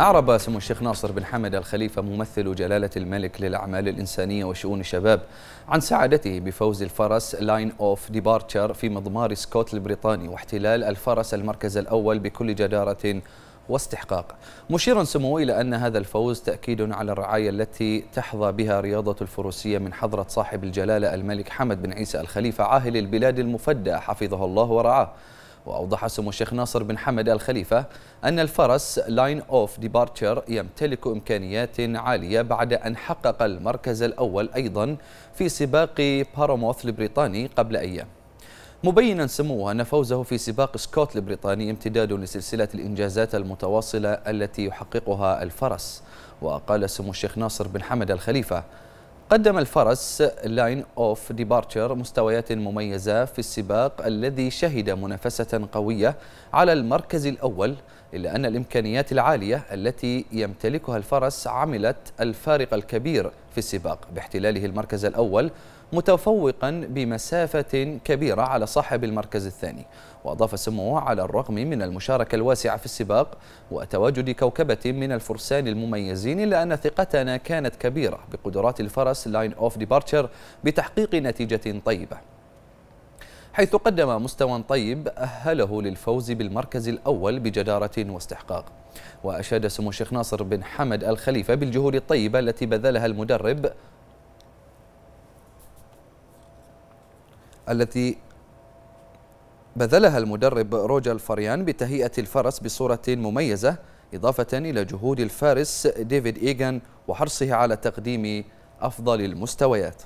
أعرب سمو الشيخ ناصر بن حمد الخليفة ممثل جلالة الملك للأعمال الإنسانية وشؤون الشباب عن سعادته بفوز الفرس لاين أوف ديبارتشر في مضمار سكوت البريطاني واحتلال الفرس المركز الأول بكل جدارة واستحقاق مشيرا سموه إلى أن هذا الفوز تأكيد على الرعاية التي تحظى بها رياضة الفروسية من حضرة صاحب الجلالة الملك حمد بن عيسى الخليفة عاهل البلاد المفدى حفظه الله ورعاه وأوضح سمو الشيخ ناصر بن حمد الخليفة أن الفرس لاين أوف ديبارتشر يمتلك إمكانيات عالية بعد أن حقق المركز الأول أيضا في سباق باراموث البريطاني قبل أيام مبينا سموه أن فوزه في سباق سكوت البريطاني امتداد لسلسلة الإنجازات المتواصلة التي يحققها الفرس وقال سمو الشيخ ناصر بن حمد الخليفة قدم الفرس لاين اوف ديبارتشر مستويات مميزة في السباق الذي شهد منافسة قوية على المركز الأول إلا أن الإمكانيات العالية التي يمتلكها الفرس عملت الفارق الكبير في السباق باحتلاله المركز الأول متفوقا بمسافة كبيرة على صاحب المركز الثاني وأضاف سموه على الرغم من المشاركة الواسعة في السباق وتواجد كوكبة من الفرسان المميزين إلا أن ثقتنا كانت كبيرة بقدرات الفرس لاين أوف ديبارتشر بتحقيق نتيجة طيبة حيث قدم مستوى طيب أهله للفوز بالمركز الأول بجدارة واستحقاق وأشاد سمو الشيخ ناصر بن حمد الخليفة بالجهود الطيبة التي بذلها المدرب التي بذلها المدرب روجر الفريان بتهيئة الفرس بصورة مميزة إضافة إلى جهود الفارس ديفيد إيغان وحرصه على تقديم أفضل المستويات